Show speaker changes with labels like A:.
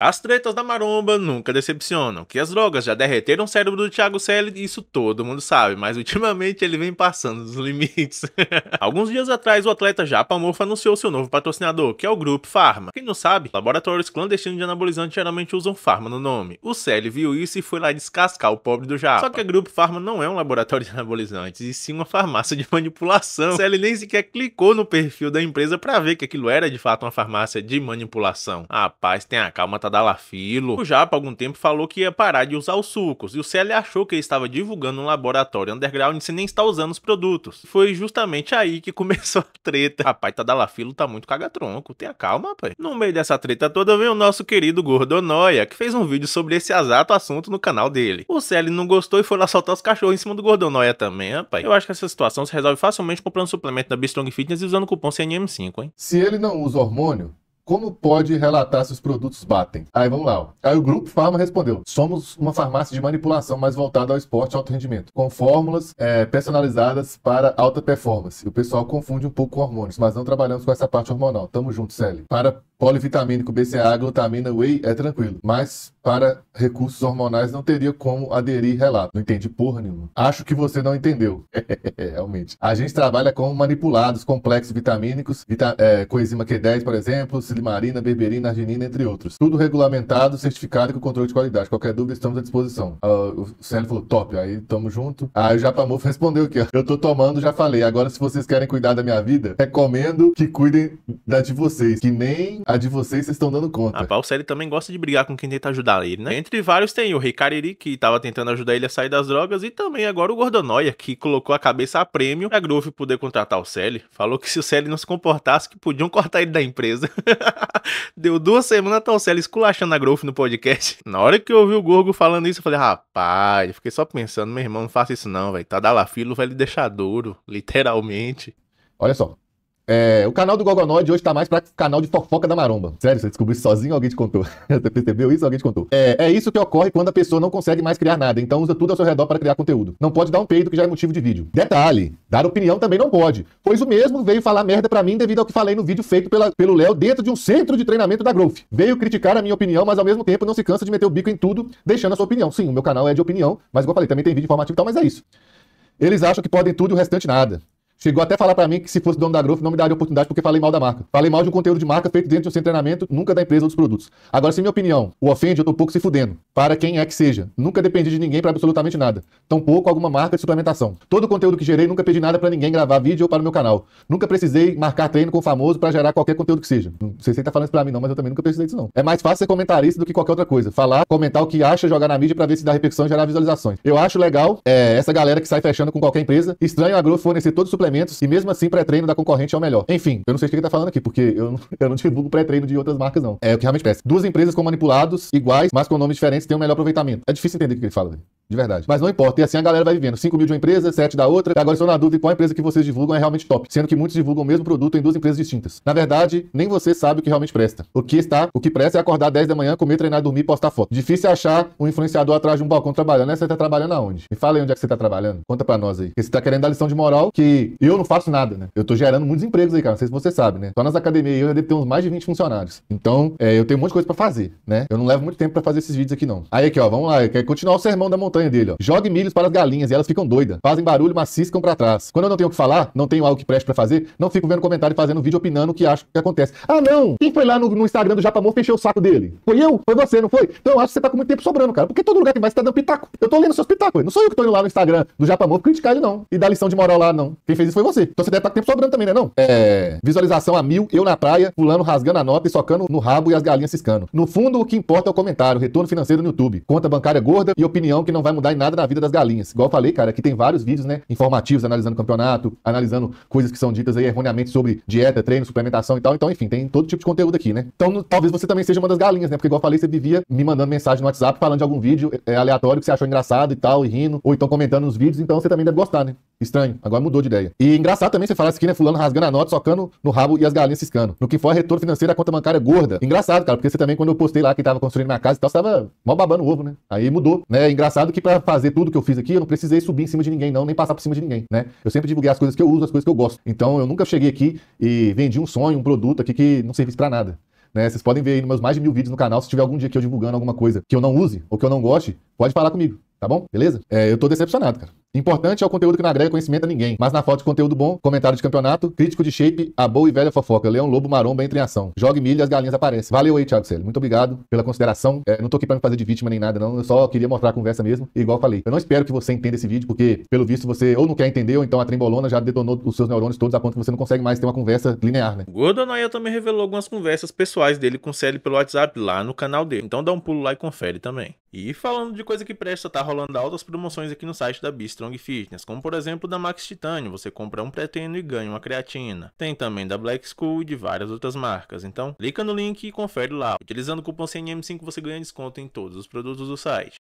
A: As tretas da maromba nunca decepcionam, que as drogas já derreteram o cérebro do Thiago Selle, isso todo mundo sabe, mas ultimamente ele vem passando dos limites. Alguns dias atrás, o atleta Japa Morfo anunciou seu novo patrocinador, que é o Grupo Pharma. Quem não sabe, laboratórios clandestinos de anabolizante geralmente usam Pharma no nome. O Selle viu isso e foi lá descascar o pobre do Japa. Só que a Grupo Pharma não é um laboratório de anabolizantes, e sim uma farmácia de manipulação. O Selle nem sequer clicou no perfil da empresa para ver que aquilo era de fato uma farmácia de manipulação. Rapaz, paz, tenha calma, tá Tadalafilo, o Japa, há algum tempo, falou que ia parar de usar os sucos, e o CL achou que ele estava divulgando um laboratório underground sem nem estar usando os produtos. Foi justamente aí que começou a treta. Rapaz, Tadalafilo tá muito cagatronco, tenha calma, pai. No meio dessa treta toda vem o nosso querido Gordonoia, que fez um vídeo sobre esse exato assunto no canal dele. O CL não gostou e foi lá soltar os cachorros em cima do Gordonoia também, rapaz. Eu acho que essa situação se resolve facilmente comprando suplemento da Bistrong Fitness e usando o cupom CNM5, hein?
B: Se ele não usa hormônio, como pode relatar se os produtos batem? Aí vamos lá. Ó. Aí o Grupo Farma respondeu: somos uma farmácia de manipulação mais voltada ao esporte e alto rendimento, com fórmulas é, personalizadas para alta performance. O pessoal confunde um pouco com hormônios, mas não trabalhamos com essa parte hormonal. Tamo junto, Sally. Para polivitamínico, BCA, glutamina, whey é tranquilo, mas para recursos hormonais não teria como aderir relato. Não entendi porra nenhuma. Acho que você não entendeu. É, realmente. A gente trabalha com manipulados, complexos vitamínicos, vita é, coenzima Q10, por exemplo, silimarina, berberina, arginina, entre outros. Tudo regulamentado, certificado e com controle de qualidade. Qualquer dúvida, estamos à disposição. Uh, o Célio falou, top, aí tamo junto. Aí o Japamofo respondeu aqui, ó. Eu tô tomando, já falei. Agora, se vocês querem cuidar da minha vida, recomendo que cuidem da de vocês. Que nem a de vocês, vocês estão dando conta.
A: Rapaz, o Célio também gosta de brigar com quem tenta ajudar ele, né? Entre vários tem o Rei Cariri, que tava tentando ajudar ele a sair das drogas, e também agora o Gordonoia, que colocou a cabeça a prêmio pra Groove poder contratar o Célio. Falou que se o Célio não se comportasse, que podiam cortar ele da empresa. Deu duas semanas tá o Célio esculachando a Groove no podcast. Na hora que eu ouvi o Gorgo falando isso, eu falei, rapaz, eu fiquei só pensando, meu irmão, não faça isso não, velho. Tá da filo vai lhe deixar duro, literalmente.
B: Olha só, é, o canal do Gogonoid hoje tá mais pra canal de fofoca da maromba. Sério, você descobriu isso sozinho alguém te contou? você percebeu isso? Alguém te contou? É, é isso que ocorre quando a pessoa não consegue mais criar nada, então usa tudo ao seu redor para criar conteúdo. Não pode dar um peido que já é motivo de vídeo. Detalhe, dar opinião também não pode, pois o mesmo veio falar merda pra mim devido ao que falei no vídeo feito pela, pelo Léo dentro de um centro de treinamento da Growth. Veio criticar a minha opinião, mas ao mesmo tempo não se cansa de meter o bico em tudo, deixando a sua opinião. Sim, o meu canal é de opinião, mas igual eu falei, também tem vídeo informativo e tal, mas é isso. Eles acham que podem tudo e o restante nada. Chegou até a falar para mim que se fosse dono da Growth não me daria oportunidade porque falei mal da marca. Falei mal de um conteúdo de marca feito dentro de um centro de treinamento, nunca da empresa ou dos produtos. Agora, se minha opinião o ofende, eu tô pouco se fudendo. Para quem é que seja. Nunca dependi de ninguém para absolutamente nada. Tampouco alguma marca de suplementação. Todo o conteúdo que gerei, nunca pedi nada para ninguém gravar vídeo ou para o meu canal. Nunca precisei marcar treino com o famoso para gerar qualquer conteúdo que seja. Não sei se ele tá falando isso pra mim não, mas eu também nunca precisei disso não. É mais fácil ser comentarista do que qualquer outra coisa. Falar, comentar o que acha, jogar na mídia para ver se dá repercussão e gerar visualizações. Eu acho legal é, essa galera que sai fechando com qualquer empresa. Estranho a Growth fornecer todo o suplemento suplementos e mesmo assim pré-treino da concorrente é o melhor. Enfim, eu não sei o que ele tá falando aqui, porque eu, não, eu não divulgo pré-treino de outras marcas, não. É o que realmente parece. Duas empresas com manipulados iguais, mas com nomes diferentes, têm um melhor aproveitamento. É difícil entender o que ele fala. velho. De verdade. Mas não importa. E assim a galera vai vivendo. 5 mil de uma empresa, 7 da outra. Agora estou na dúvida qual qual empresa que vocês divulgam é realmente top. Sendo que muitos divulgam o mesmo produto em duas empresas distintas. Na verdade, nem você sabe o que realmente presta. O que está, o que presta é acordar 10 da manhã, comer, treinar, dormir e postar foto. Difícil é achar um influenciador atrás de um balcão trabalhando. Né? Você está trabalhando aonde? Me fala aí onde é que você está trabalhando. Conta pra nós aí. Porque você está querendo dar lição de moral que eu não faço nada, né? Eu estou gerando muitos empregos aí, cara. Não sei se você sabe, né? Só nas academias eu já devo ter uns mais de 20 funcionários. Então, é, eu tenho um monte de coisa para fazer, né? Eu não levo muito tempo para fazer esses vídeos aqui, não. Aí aqui, ó, vamos lá. Quer continuar o sermão da montanha montanha dele, ó. Jogue milhos para as galinhas e elas ficam doidas. Fazem barulho, mas ciscam para trás. Quando eu não tenho o que falar, não tenho algo que preste para fazer, não fico vendo comentário e fazendo vídeo opinando o que acho que acontece. Ah, não! Quem foi lá no, no Instagram do Japamor fechou o saco dele? Foi eu? Foi você, não foi? Então eu acho que você tá com muito tempo sobrando, cara. Porque todo lugar que vai você tá dando pitaco. Eu tô lendo seus pitacos. Não sou eu que tô indo lá no Instagram do Japamor criticar ele, não. E dar lição de moral lá, não. Quem fez isso foi você. Então você deve estar tá com tempo sobrando também, né? Não? É. Visualização a mil, eu na praia, pulando, rasgando a nota e socando no rabo e as galinhas ciscando. No fundo, o que importa é o comentário, retorno financeiro no YouTube, conta bancária gorda e opinião que não vai vai mudar em nada na vida das galinhas. Igual eu falei, cara, aqui tem vários vídeos, né, informativos, analisando campeonato, analisando coisas que são ditas aí erroneamente sobre dieta, treino, suplementação e tal. Então, enfim, tem todo tipo de conteúdo aqui, né? Então, no, talvez você também seja uma das galinhas, né? Porque, igual eu falei, você vivia me mandando mensagem no WhatsApp falando de algum vídeo é, é aleatório que você achou engraçado e tal, e rindo, ou então comentando nos vídeos, então você também deve gostar, né? Estranho, agora mudou de ideia. E engraçado também você falar assim, né? Fulano rasgando a nota, socando no rabo e as galinhas ciscando. No que for retorno financeiro, a conta bancária é gorda. Engraçado, cara, porque você também, quando eu postei lá que tava construindo minha casa e tal, você tava mal babando o ovo, né? Aí mudou, né? É engraçado que para fazer tudo que eu fiz aqui, eu não precisei subir em cima de ninguém, não, nem passar por cima de ninguém, né? Eu sempre divulguei as coisas que eu uso, as coisas que eu gosto. Então eu nunca cheguei aqui e vendi um sonho, um produto aqui que não servisse para nada. Né? Vocês podem ver aí nos meus mais de mil vídeos no canal. Se tiver algum dia que eu divulgando alguma coisa que eu não use ou que eu não goste, pode falar comigo, tá bom? Beleza? É, eu tô decepcionado, cara. Importante é o conteúdo que não agrega conhecimento a ninguém, mas na falta de conteúdo bom, comentário de campeonato, crítico de shape, a boa e velha fofoca, leão lobo maromba entre em ação. Jogue milha e as galinhas aparecem. Valeu aí, Thiago Célio. Muito obrigado pela consideração. É, não tô aqui pra me fazer de vítima nem nada, não. Eu só queria mostrar a conversa mesmo. E igual eu falei, eu não espero que você entenda esse vídeo, porque pelo visto você ou não quer entender, ou então a trembolona já detonou os seus neurônios todos a ponto que você não consegue mais ter uma conversa linear, né?
A: Gordon Gordonaia também revelou algumas conversas pessoais dele com o Célio pelo WhatsApp lá no canal dele. Então dá um pulo lá e confere também. E falando de coisa que presta, tá rolando altas promoções aqui no site da Bistrong Fitness, como por exemplo da Max Titanium, você compra um pré-treino e ganha uma creatina. Tem também da Black School e de várias outras marcas, então clica no link e confere lá. Utilizando o cupom CNM5 você ganha desconto em todos os produtos do site.